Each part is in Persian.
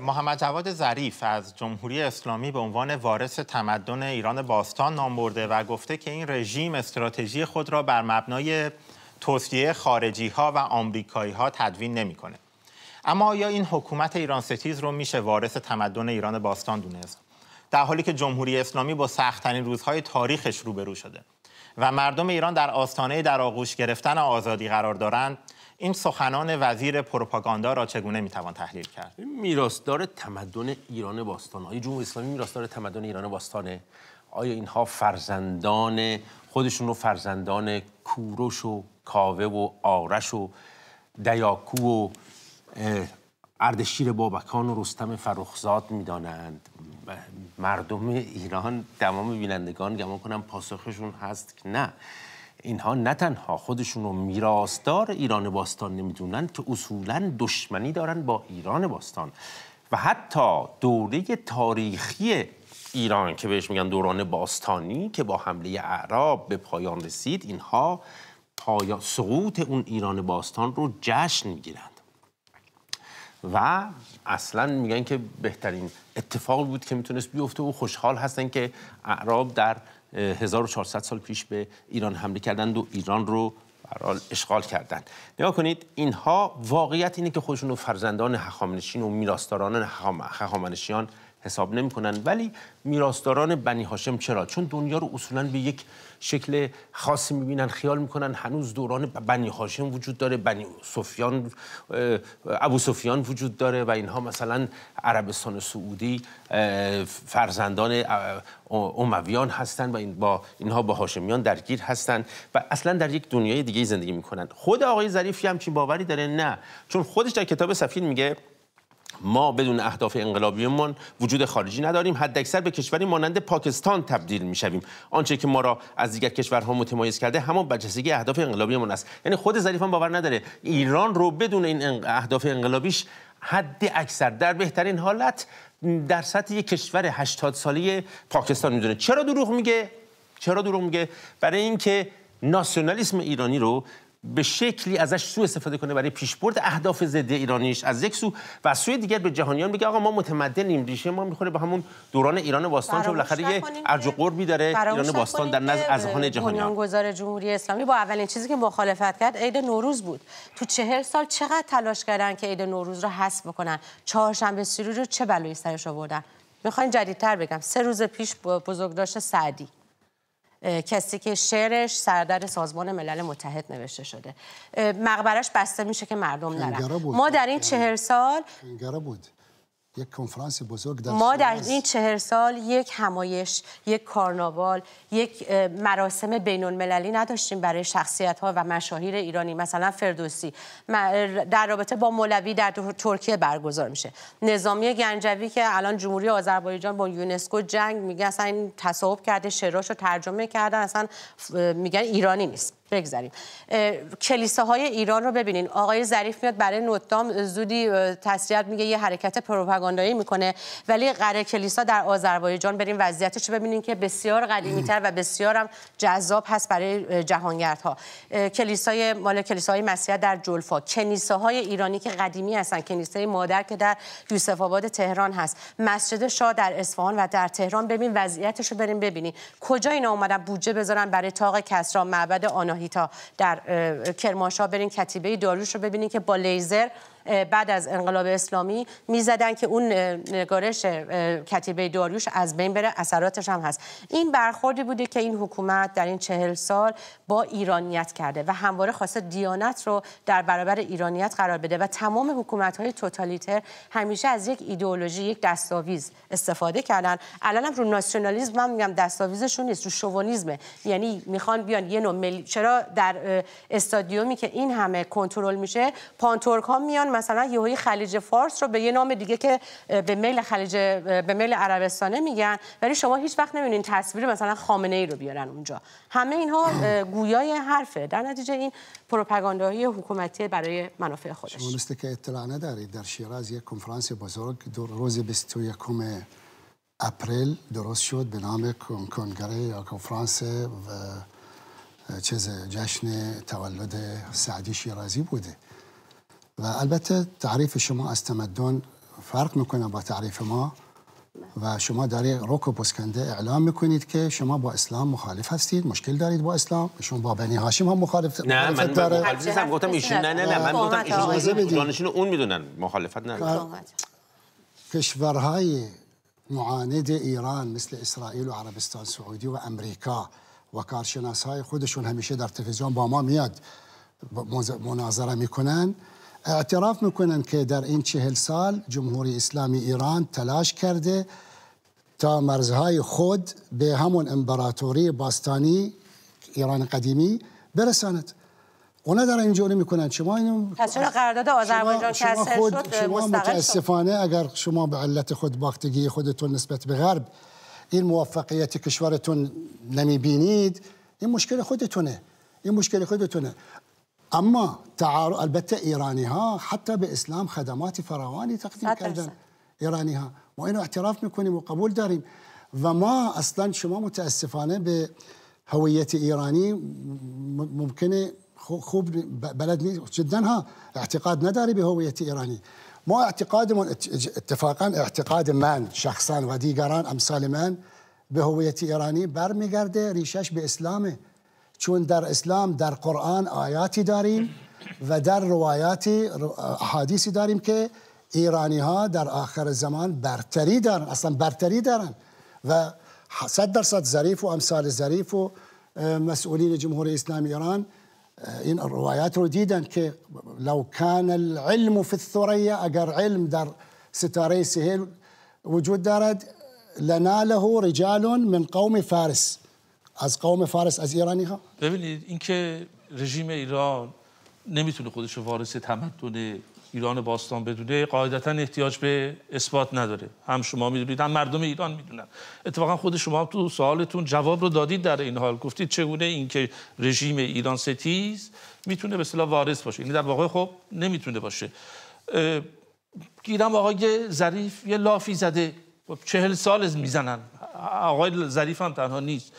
محمد جواد ظریف از جمهوری اسلامی به عنوان وارث تمدن ایران باستان نام برده و گفته که این رژیم استراتژی خود را بر مبنای توصیه خارجی ها و آمریکایی ها تدوین نمیکنه. اما آیا این حکومت ایران ستیز رو میشه وارث تمدن ایران باستان دونست؟ در حالی که جمهوری اسلامی با سختترین روزهای تاریخش روبرو شده و مردم ایران در آستانه در آغوش گرفتن آزادی قرار دارند این سخنان وزیر پروپاگاندا را چگونه میتوان تحلیل کرد میراثدار تمدن ایران باستان آیا جمهوری اسلامی میراثدار تمدن ایران باستانه آیا اینها فرزندان خودشون رو فرزندان کوروش و کاوه و آرش و دیاکو و اردشیر بابکان و رستم فرخزاد میدانند مردم ایران تمام بینندگان گمان کنم پاسخشون هست که نه اینها نه تنها خودشون رو میراثدار ایران باستان نمیدونن که اصولا دشمنی دارند با ایران باستان و حتی دوره تاریخی ایران که بهش میگن دوران باستانی که با حمله اعراب به پایان رسید اینها پایا سقوط اون ایران باستان رو جشن میگیرند و اصلا میگن که بهترین اتفاق بود که میتونست بیفته و خوشحال هستن که اعراب در 1400 سال پیش به ایران حمله کردند و ایران رو برحال اشغال کردند نگاه کنید اینها واقعیت اینه که خودشون و فرزندان حکامنشین و میراستاران هخامنشیان حساب نمیکنن ولی میراستاران بنی هاشم چرا چون دنیا رو اصولا به یک شکل خاصی میبینن خیال میکنن هنوز دوران بنی هاشم وجود داره بنی سفیان ابو سفیان وجود داره و اینها مثلا عربستان سعودی فرزندان امویان هستن و این با اینها با هاشمیان درگیر هستن و اصلا در یک دنیای دیگه زندگی میکنن خود آقای ظریفی همچین باوری داره نه چون خودش در کتاب سفیر میگه ما بدون اهداف انقلابیمان وجود خارجی نداریم حد اکثر به کشوری مانند پاکستان تبدیل میشویم آنچه که ما را از دیگر کشورها متمایز کرده همان برجستگی اهداف انقلابیمان است یعنی خود ظریف باور نداره ایران رو بدون این اهداف انقلابیش حد اکثر در بهترین حالت در سطح یک کشور 80 ساله پاکستان میدونه چرا دروغ میگه چرا دروغ میگه برای اینکه ناسیونالیسم ایرانی رو به شکلی ازش سو استفاده کنه برای پیشبرد اهداف ضد ایرانیش از یک سو و از سوی دیگر به جهانیان میگه آقا ما متمدنیم ریشه ما میخوره به همون دوران ایران باستان چون بالاخره یه ارج و قربی داره ایران باستان در نزد از جهانیان گزار جمهوری اسلامی با اولین چیزی که مخالفت کرد عید نوروز بود تو چهل سال چقدر تلاش کردن که عید نوروز رو حذف بکنن چهارشنبه سوری رو چه بلایی سرش آوردن میخواین جدیدتر بگم سه روز پیش بزرگداشت سعدی کسی که شعرش سردر سازمان ملل متحد نوشته شده مقبرش بسته میشه که مردم نرن ما در این چهر سال بود یک کنفرانس ما در این چهر سال یک همایش یک کارناوال یک مراسم بین المللی نداشتیم برای شخصیت ها و مشاهیر ایرانی مثلا فردوسی در رابطه با مولوی در ترکیه برگزار میشه نظامی گنجوی که الان جمهوری آذربایجان با یونسکو جنگ میگه اصلا این تصاحب کرده شعراشو رو ترجمه کردن اصلا میگن ایرانی نیست بگذاریم های ایران رو ببینین آقای ظریف میاد برای نوتام زودی تسلیت میگه یه حرکت پروپاگاندایی میکنه ولی قره کلیسا در آذربایجان بریم وضعیتش ببینین که بسیار قدیمیتر و بسیار هم جذاب هست برای جهانگردها کلیسای مال کلیسای مسیح در جلفا های ایرانی که قدیمی هستن کلیسای مادر که در یوسف آباد تهران هست مسجد شاه در اصفهان و در تهران ببین وضعیتش رو بریم ببینین کجا اینا اومدن بودجه بذارن برای تاق کسرا معبد آنها تا در کرمانشاه برین کتیبه داروش رو ببینین که با لیزر بعد از انقلاب اسلامی میزدن که اون نگارش کتیبه داریوش از بین بره اثراتش هم هست این برخوردی بوده که این حکومت در این چهل سال با ایرانیت کرده و همواره خواسته دیانت رو در برابر ایرانیت قرار بده و تمام حکومت های توتالیتر همیشه از یک ایدئولوژی یک دستاویز استفاده کردن الان هم رو ناسیونالیسم من میگم دستاویزشون نیست رو شوونیزمه یعنی میخوان بیان یه نوع چرا در استادیومی که این همه کنترل میشه پانتورک ها میان مثلا یهوی خلیج فارس رو به یه نام دیگه که به میل خلیج به میل عربستانه میگن ولی شما هیچ وقت نمیدونین تصویر مثلا خامنه ای رو بیارن اونجا همه اینها گویای حرفه در نتیجه این های حکومتی برای منافع خودش شما مثل که اطلاع ندارید در شیراز یک کنفرانس بزرگ در روز 21 اپریل درست شد به نام کنگره یا کنفرانس و چیز جشن تولد سعدی شیرازی بوده و البته تعریف شما از تمدن فرق میکنه با تعریف ما و شما داری و بسکنده اعلام میکنید که شما با اسلام مخالف هستید مشکل دارید با اسلام شما با بنی هاشم هم مخالف نه من مخالف گفتم ایشون نه نه من گفتم ایشون جانشین اون میدونن مخالفت نه خب. کشورهای معاند ایران مثل اسرائیل و عربستان سعودی و امریکا و کارشناس های خودشون همیشه در تلویزیون با ما میاد مناظره میکنن اعتراف میکنن که در این چهل سال جمهوری اسلامی ایران تلاش کرده تا مرزهای خود به همون امپراتوری باستانی ایران قدیمی برساند اونا در اینجوری میکنن شما اینو پس چرا قرارداد آذربایجان کسر شد شما متاسفانه اگر شما به علت خود باختگی خودتون نسبت به غرب این موفقیت کشورتون نمیبینید این مشکل خودتونه این مشکل خودتونه اما تعار البته ايراني ها حتى باسلام خدمات فراوانی تقدیم کردن ایرانی ها ما اینو اعتراف میکنیم و قبول داریم و ما اصلا شما متاسفانه به هویت ایرانی ممکنه خوب بلد نیست جدا ها اعتقاد نداری به هویت ایرانی ما من اتفاقا اعتقاد من شخصا و دیگران امثال من به هویت ایرانی برمیگرده ریشش به اسلامه چون در اسلام در قرآن آیاتی داریم و در روایاتی حدیثی داریم که ایرانی ها در آخر زمان برتری دارن اصلا برتری دارن و صد درصد ظریف و امثال ظریف و اه، مسئولین جمهوری اسلام ایران اه، این روایات رو دیدن که لو کان العلم فی الثریه اگر علم در ستاره سهیل وجود دارد لناله رجال من قوم فارس از قوم فارس از ایرانی ها ببینید اینکه رژیم ایران نمیتونه خودش وارث تمدن ایران باستان بدونه قاعدتا احتیاج به اثبات نداره هم شما میدونید هم مردم ایران میدونن اتفاقا خود شما تو سوالتون جواب رو دادید در این حال گفتید چگونه اینکه رژیم ایران ستیز میتونه به اصطلاح وارث باشه این یعنی در واقع خب نمیتونه باشه گیرم آقای ظریف یه لافی زده خب چهل سال میزنن آقای ظریف هم تنها نیست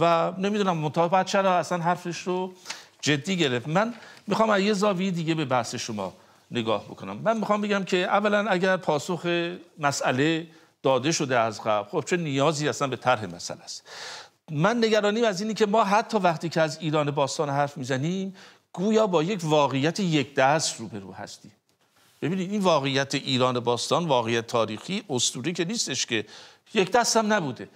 و نمیدونم مطابق چرا اصلا حرفش رو جدی گرفت من میخوام از یه زاویه دیگه به بحث شما نگاه بکنم من میخوام بگم که اولا اگر پاسخ مسئله داده شده از قبل خب چه نیازی اصلا به طرح مسئله است من نگرانیم از اینی که ما حتی وقتی که از ایران باستان حرف میزنیم گویا با یک واقعیت یک دست رو هستیم ببینید این واقعیت ایران باستان واقعیت تاریخی استوری که نیستش که یک دست هم نبوده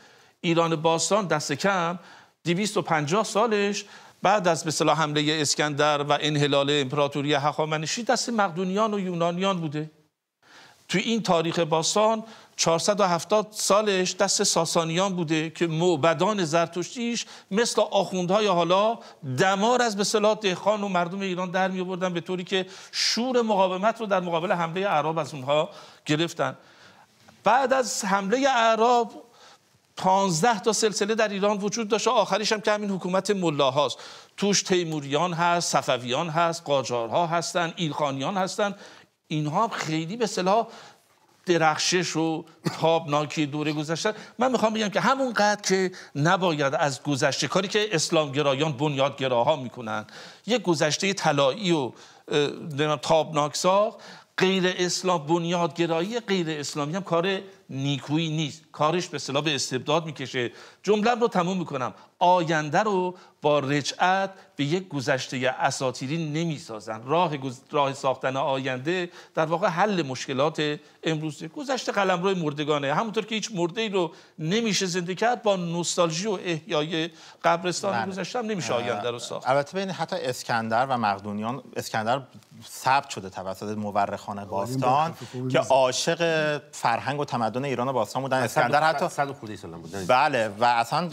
ایران باستان دست کم 250 سالش بعد از مثلا حمله اسکندر و انحلال امپراتوری هخامنشی دست مقدونیان و یونانیان بوده تو این تاریخ باستان 470 سالش دست ساسانیان بوده که معبدان زرتشتیش مثل آخوندهای حالا دمار از به صلاح دهخان و مردم ایران در می به طوری که شور مقاومت رو در مقابل حمله اعراب از اونها گرفتن بعد از حمله اعراب پانزده تا سلسله در ایران وجود داشته آخریش هم که همین حکومت ملاهاست توش تیموریان هست صفویان هست قاجارها هستن ایلخانیان هستن اینها خیلی به صلاح درخشش و تابناکی دوره گذشته من میخوام بگم که همونقدر که نباید از گذشته کاری که اسلام بنیاد گراها میکنن یک گذشته طلایی و تابناک ساخت غیر اسلام بنیادگرایی غیر اسلامی هم کار نیکویی نیست کارش به صلاح به استبداد میکشه جمله رو تموم میکنم آینده رو با رجعت به یک گذشته اساتیری نمیسازن راه, گز... راه ساختن آینده در واقع حل مشکلات امروزه گذشته قلم روی مردگانه همونطور که هیچ مرده ای رو نمیشه زنده کرد با نوستالژی و احیای قبرستان بله. گذشته هم نمیشه آینده رو ساخت البته حتی اسکندر و مقدونیان اسکندر ثبت شده توسط مورخان باستان که عاشق فرهنگ و تمدن ایران و باستان بودن اسکندر حتی سال بودن بله و اصلا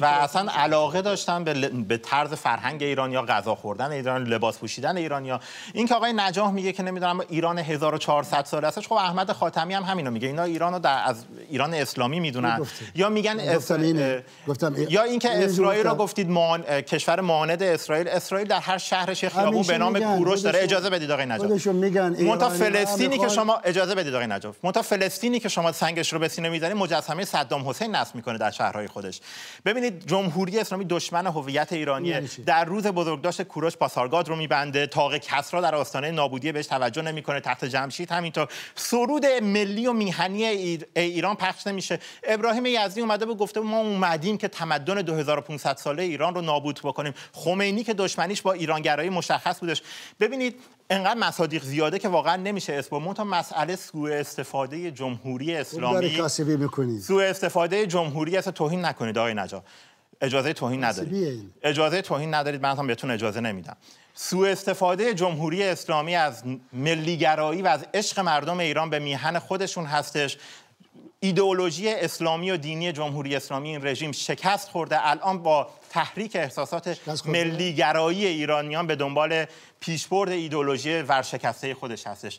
و اصلا علاقه داشتن به, طرز فرهنگ ایران یا غذا خوردن ایران لباس پوشیدن ایران یا این که آقای نجاح میگه که نمیدونم ایران 1400 سال است خب احمد خاتمی هم همینو میگه اینا ایرانو در... از ایران اسلامی میدونن یا میگن گفتم یا اینکه اسرائیل رو گفتید کشور مانند اسرائیل اسرائیل در هر شهرش خیابون خب، به نام کوروش داره اجازه بدید آقای نجف منتها فلسطینی که شما اجازه بدید آقای نجف منتها فلسطینی که شما سنگش رو به سینه میزنید مجسمه صدام حسین نصب میکنه در شهرهای خودش ببینید جمهوری اسلامی دشمن هویت ایرانی. یعنی در روز بزرگداشت کوروش پاسارگاد رو میبنده تاق کسرا در آستانه نابودی بهش توجه نمیکنه تخت جمشید همینطور سرود ملی و میهنی ایران پخش نمیشه ابراهیم یزدی اومده به گفته ما اومدیم که تمدن 2500 ساله ایران رو نابود بکنیم خمینی که دشمنیش با ایرانگرایی مشخص مشخص بودش ببینید انقدر مصادیق زیاده که واقعا نمیشه اسم تا مسئله سوء استفاده جمهوری اسلامی سوء استفاده جمهوری اصلا توهین نکنید آقای نجا اجازه توهین ندارید اجازه توهین ندارید من هم بهتون اجازه نمیدم سوء استفاده جمهوری اسلامی از ملیگرایی و از عشق مردم ایران به میهن خودشون هستش ایدئولوژی اسلامی و دینی جمهوری اسلامی این رژیم شکست خورده الان با تحریک احساسات ملیگرایی ایرانیان به دنبال پیشبرد ایدئولوژی ورشکسته خودش هستش